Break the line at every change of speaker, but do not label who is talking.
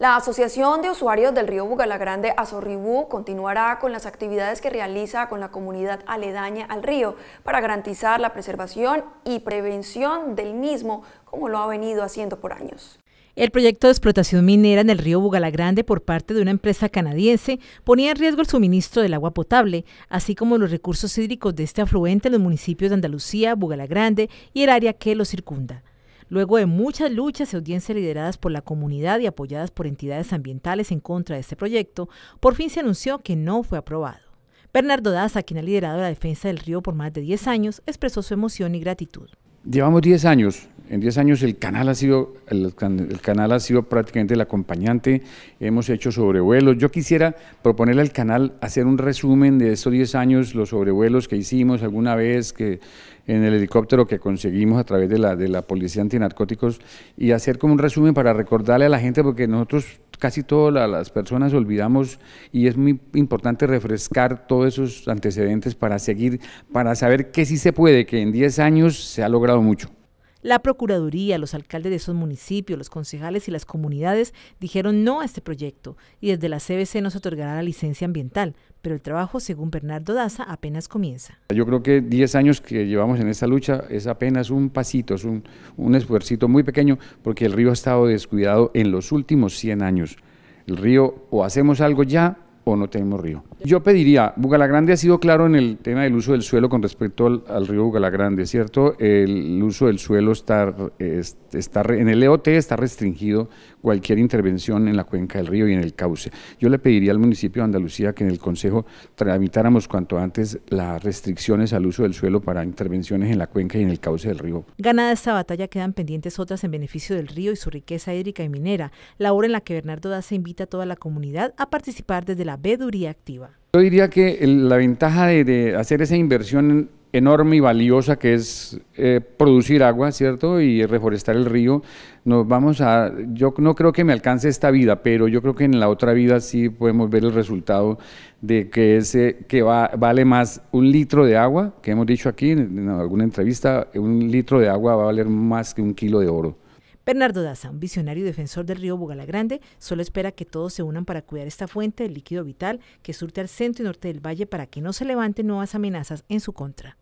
La Asociación de Usuarios del Río Bugalagrande, Azorribú, continuará con las actividades que realiza con la comunidad aledaña al río para garantizar la preservación y prevención del mismo, como lo ha venido haciendo por años. El proyecto de explotación minera en el río Bugalagrande por parte de una empresa canadiense ponía en riesgo el suministro del agua potable, así como los recursos hídricos de este afluente en los municipios de Andalucía, Bugalagrande y el área que lo circunda luego de muchas luchas y audiencias lideradas por la comunidad y apoyadas por entidades ambientales en contra de este proyecto, por fin se anunció que no fue aprobado. Bernardo Daza, quien ha liderado la defensa del río por más de 10 años, expresó su emoción y gratitud.
Llevamos 10 años en 10 años el canal ha sido el, canal ha sido prácticamente el acompañante. Hemos hecho sobrevuelos. Yo quisiera proponerle al canal hacer un resumen de estos 10 años, los sobrevuelos que hicimos alguna vez que en el helicóptero que conseguimos a través de la, de la Policía Antinarcóticos y hacer como un resumen para recordarle a la gente porque nosotros casi todas las personas olvidamos y es muy importante refrescar todos esos antecedentes para seguir, para saber que sí se puede, que en 10 años se ha logrado mucho.
La Procuraduría, los alcaldes de esos municipios, los concejales y las comunidades dijeron no a este proyecto y desde la CBC nos otorgará la licencia ambiental, pero el trabajo, según Bernardo Daza, apenas comienza.
Yo creo que 10 años que llevamos en esta lucha es apenas un pasito, es un, un esfuercito muy pequeño porque el río ha estado descuidado en los últimos 100 años. El río o hacemos algo ya no tenemos río. Yo pediría, Bugalagrande ha sido claro en el tema del uso del suelo con respecto al, río Bugalagrande, ¿cierto? El uso del suelo está, está, en el EOT está restringido cualquier intervención en la cuenca del río y en el cauce. Yo le pediría al municipio de Andalucía que en el Consejo tramitáramos cuanto antes las restricciones al uso del suelo para intervenciones en la cuenca y en el cauce del río.
Ganada esta batalla quedan pendientes otras en beneficio del río y su riqueza hídrica y minera, La obra en la que Bernardo Daza invita a toda la comunidad a participar desde la activa.
Yo diría que la ventaja de, hacer esa inversión enorme y valiosa que es eh, producir agua, ¿cierto? Y reforestar el río. Nos vamos a, yo no creo que me alcance esta vida, pero yo creo que en la otra vida sí podemos ver el resultado de que ese que vale más un litro de agua, que hemos dicho aquí en alguna entrevista, un litro de agua va a valer más que un kilo de oro.
Bernardo Daza, un visionario y defensor del río Grande, solo espera que todos se unan para cuidar esta fuente de líquido vital que surte al centro y norte del valle para que no se levanten nuevas amenazas en su contra.